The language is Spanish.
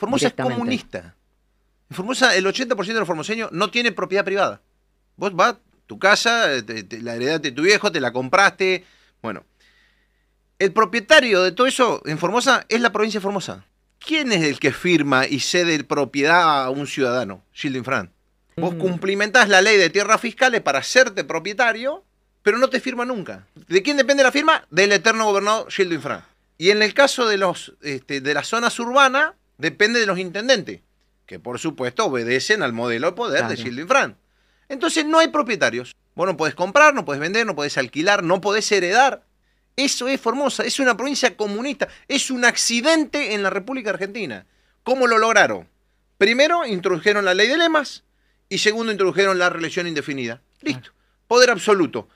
Formosa es comunista. En Formosa, el 80% de los formoseños no tiene propiedad privada. Vos vas, tu casa, la heredaste de tu viejo, te la compraste. Bueno, el propietario de todo eso en Formosa es la provincia de Formosa. ¿Quién es el que firma y cede propiedad a un ciudadano? Shielding Fran. Vos mm. cumplimentás la ley de tierras fiscales para hacerte propietario, pero no te firma nunca. ¿De quién depende la firma? Del eterno gobernador Shielding Fran. Y en el caso de, los, este, de las zonas urbanas, depende de los intendentes, que por supuesto obedecen al modelo de poder de Gilles Fran. Entonces no hay propietarios. Vos no podés comprar, no podés vender, no podés alquilar, no podés heredar. Eso es Formosa, es una provincia comunista, es un accidente en la República Argentina. ¿Cómo lo lograron? Primero introdujeron la ley de lemas y segundo introdujeron la religión indefinida. Listo, poder absoluto.